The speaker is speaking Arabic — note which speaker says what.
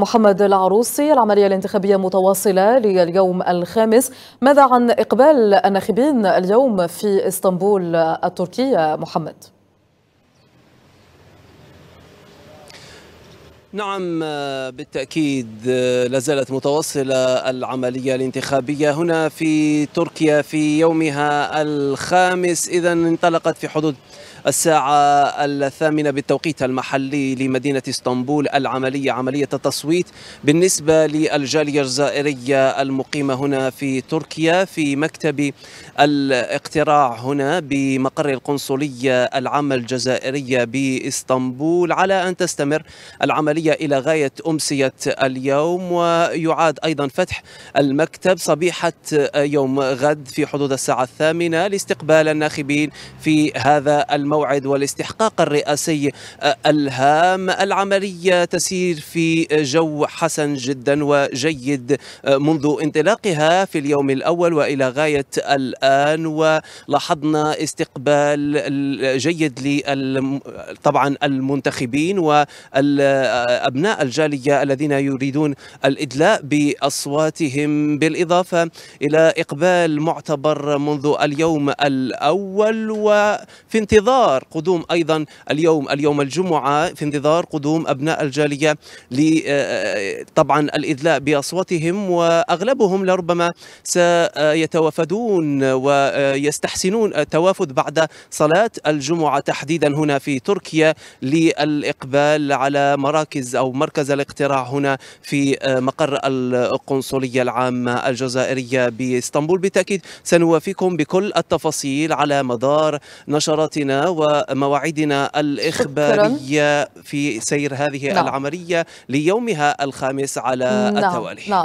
Speaker 1: محمد العروسي العملية الانتخابية متواصلة لليوم الخامس ماذا عن إقبال الناخبين اليوم في اسطنبول التركية محمد؟ نعم بالتأكيد آه، لازالت متواصلة العملية الانتخابية هنا في تركيا في يومها الخامس إذا انطلقت في حدود الساعة الثامنة بالتوقيت المحلي لمدينة اسطنبول العملية عملية التصويت بالنسبة للجالية الجزائرية المقيمة هنا في تركيا في مكتب الاقتراع هنا بمقر القنصلية العامة الجزائرية باسطنبول على أن تستمر العملية العملية إلى غاية أمسية اليوم ويعاد أيضا فتح المكتب صبيحة يوم غد في حدود الساعة الثامنة لاستقبال الناخبين في هذا الموعد والاستحقاق الرئاسي الهام العملية تسير في جو حسن جدا وجيد منذ انطلاقها في اليوم الأول وإلى غاية الآن ولاحظنا استقبال جيد طبعا المنتخبين وال أبناء الجالية الذين يريدون الإدلاء بأصواتهم بالإضافة إلى إقبال معتبر منذ اليوم الأول وفي انتظار قدوم أيضا اليوم اليوم الجمعة في انتظار قدوم أبناء الجالية آه، طبعا الإدلاء بأصواتهم وأغلبهم لربما سيتوافدون ويستحسنون التوافد بعد صلاة الجمعة تحديدا هنا في تركيا للإقبال على مراكز مراكز أو مركز الاقتراع هنا في آه، مقر القنصلية العامة الجزائرية بإسطنبول بالتأكيد سنوافيكم بكل التفاصيل على مدار نشراتنا ومواعيدنا الإخبارية في سير هذه نعم. العملية ليومها الخامس على نعم. التوالي نعم.